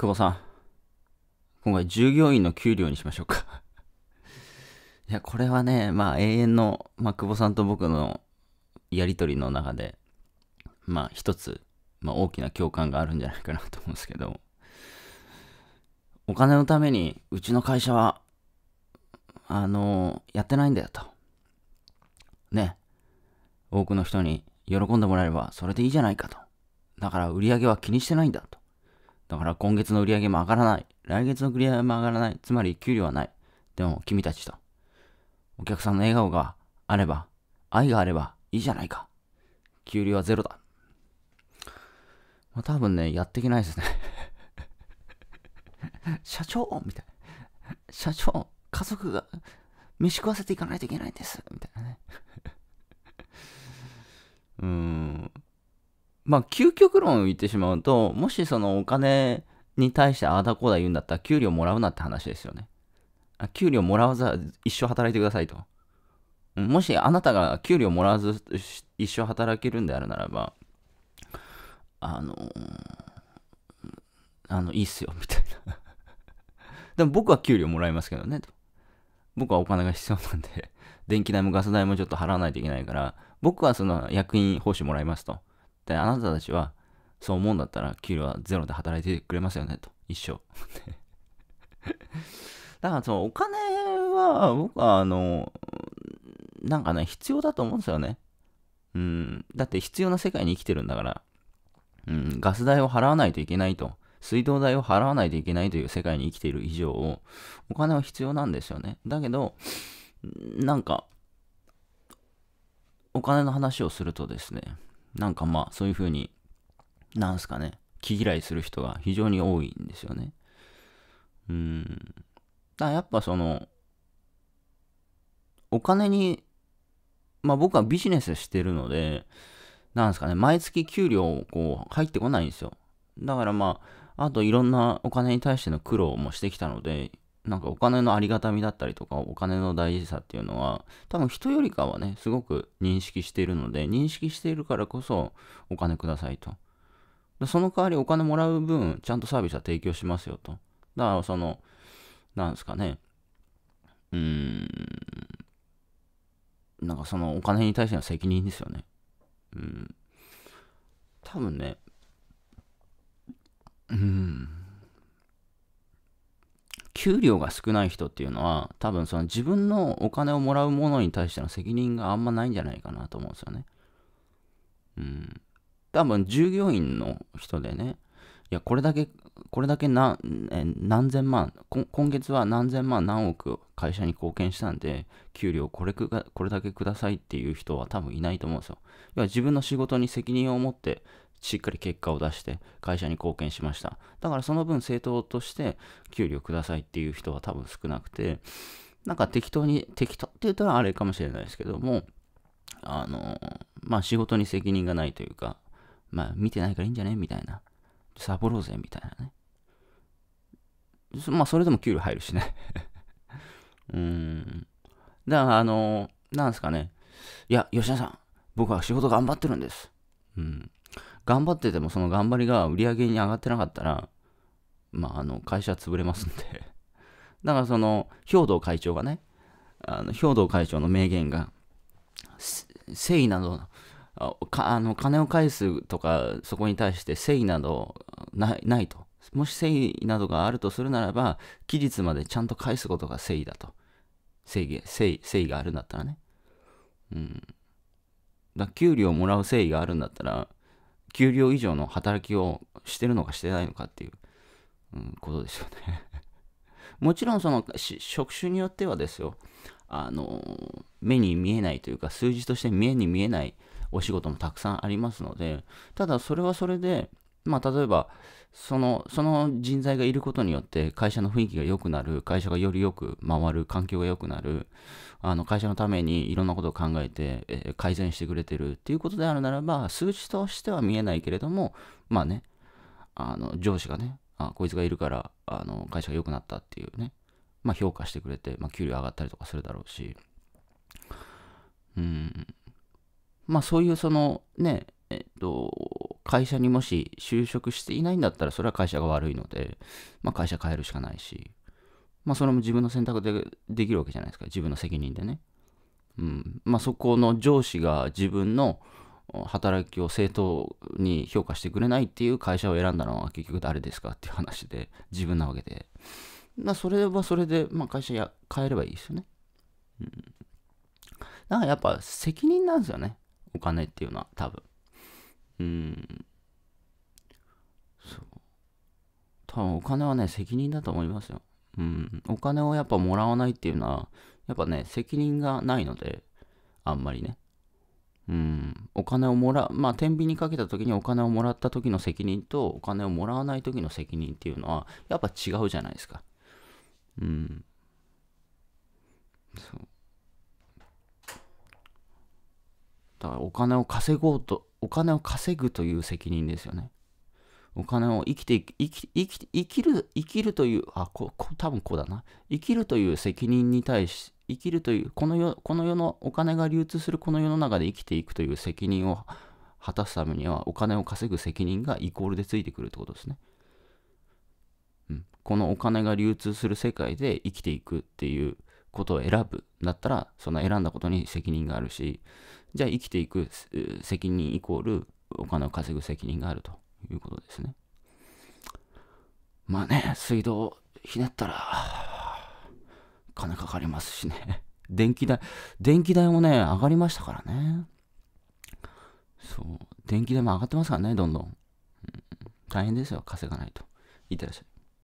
久保さん。今回従業員の給料にしましょうか いや、これはね、まあ永遠の、まあ久保さんと僕のやりとりの中で、まあ一つ、まあ大きな共感があるんじゃないかなと思うんですけど、お金のためにうちの会社は、あの、やってないんだよと。ね。多くの人に喜んでもらえればそれでいいじゃないかと。だから売り上げは気にしてないんだと。だから今月の売り上げも上がらない。来月の売り上げも上がらない。つまり給料はない。でも君たちと。お客さんの笑顔があれば、愛があればいいじゃないか。給料はゼロだ。まあ、多分ね、やっていけないですね 社長みたいな。社長、家族が飯食わせていかないといけないんです。みたいなね うーん。まあ、究極論を言ってしまうと、もしそのお金に対してああだこうだ言うんだったら、給料もらうなって話ですよね。あ給料もらわず、一生働いてくださいと。もしあなたが給料もらわず、一生働けるんであるならば、あのー、あの、いいっすよ、みたいな でも僕は給料もらいますけどね、と。僕はお金が必要なんで、電気代もガス代もちょっと払わないといけないから、僕はその役員報酬もらいますと。で、あなたたちは、そう思うんだったら、給料はゼロで働いてくれますよね、と。一生。だから、その、お金は、僕は、あの、なんかね、必要だと思うんですよね。うん。だって、必要な世界に生きてるんだから、うん、ガス代を払わないといけないと。水道代を払わないといけないという世界に生きている以上、お金は必要なんですよね。だけど、なんか、お金の話をするとですね、なんかまあそういうふうに、なんすかね、気嫌いする人が非常に多いんですよね。うん。だからやっぱその、お金に、まあ僕はビジネスしてるので、なんすかね、毎月給料こう入ってこないんですよ。だからまあ、あといろんなお金に対しての苦労もしてきたので、なんかお金のありがたみだったりとか、お金の大事さっていうのは、多分人よりかはね、すごく認識しているので、認識しているからこそ、お金くださいと。その代わりお金もらう分、ちゃんとサービスは提供しますよと。だから、その、なんですかね、うーん、なんかそのお金に対しての責任ですよね。うん。多分ね、うん。給料が少ない人っていうのは、多分その自分のお金をもらうものに対しての責任があんまないんじゃないかなと思うんですよね。うん。多分従業員の人でね、いや、これだけこれだけ何何千万今月は何千万何億会社に貢献したんで給料これくこれだけくださいっていう人は多分いないと思うんですよ要は自分の仕事に責任を持ってしっかり結果を出して会社に貢献しましただからその分政党として給料くださいっていう人は多分少なくてなんか適当に適当って言ったらあれかもしれないですけどもあのまあ仕事に責任がないというかまあ見てないからいいんじゃねみたいなサボろうぜみたいなね。まあ、それでも給料入るしね うーん。だから、あの、なんですかね。いや、吉田さん、僕は仕事頑張ってるんです。うん。頑張ってても、その頑張りが売り上げに上がってなかったら、まあ、あの、会社潰れますんで だから、その、兵藤会長がね、あの兵藤会長の名言が、誠意など、あの金を返すとか、そこに対して誠意などないないと。もし誠意などがあるとするならば、期日までちゃんと返すことが誠意だと。誠意、誠意、誠意があるんだったらね。うん。だ給料をもらう誠意があるんだったら、給料以上の働きをしてるのかしてないのかっていう、うん、ことですよね もちろんその職種によってはですよ、あの、目に見えないというか、数字として目に見えないお仕事もたくさんありますので、ただそれはそれで、まあ、例えば、その、その人材がいることによって、会社の雰囲気が良くなる、会社がよりよく回る、環境が良くなる、あの、会社のためにいろんなことを考えて、え改善してくれてるっていうことであるならば、数値としては見えないけれども、まあね、あの、上司がね、あ、こいつがいるから、あの、会社が良くなったっていうね、まあ、評価してくれて、まあ、給料上がったりとかするだろうし、うん、まあそういうそのね、えっと、会社にもし就職していないんだったら、それは会社が悪いので、まあ、会社変えるしかないし、まあ、それも自分の選択でできるわけじゃないですか。自分の責任でね。うん。まあ、そこの上司が自分の働きを正当に評価してくれないっていう会社を選んだのは結局誰ですかっていう話で、自分なわけで。まあ、それはそれで、まあ、会社や変えればいいですよね。うん。だからやっぱ責任なんですよね。お金っていうのは多分。うんそう多分お金はね責任だと思いますようんお金をやっぱもらわないっていうのはやっぱね責任がないのであんまりねうんお金をもらまあ天秤にかけた時にお金をもらった時の責任とお金をもらわない時の責任っていうのはやっぱ違うじゃないですかうんそうだからお金を稼ごうと、お金を稼ぐという責任ですよね。お金を生きて、生き、生き、生きる、生きるという、あ、こ、こ多分こうだな。生きるという責任に対し、生きるという、この世、この世のお金が流通するこの世の中で生きていくという責任を果たすためには、お金を稼ぐ責任がイコールでついてくるってことですね。うん。このお金が流通する世界で生きていくっていうことを選ぶだったら、その選んだことに責任があるし、じゃあ生きていく責任イコールお金を稼ぐ責任があるということですね。まあね、水道ひねったら、金かかりますしね。電気代、電気代もね、上がりましたからね。そう、電気代も上がってますからね、どんどん。うん、大変ですよ、稼がないと。いってらっしゃい。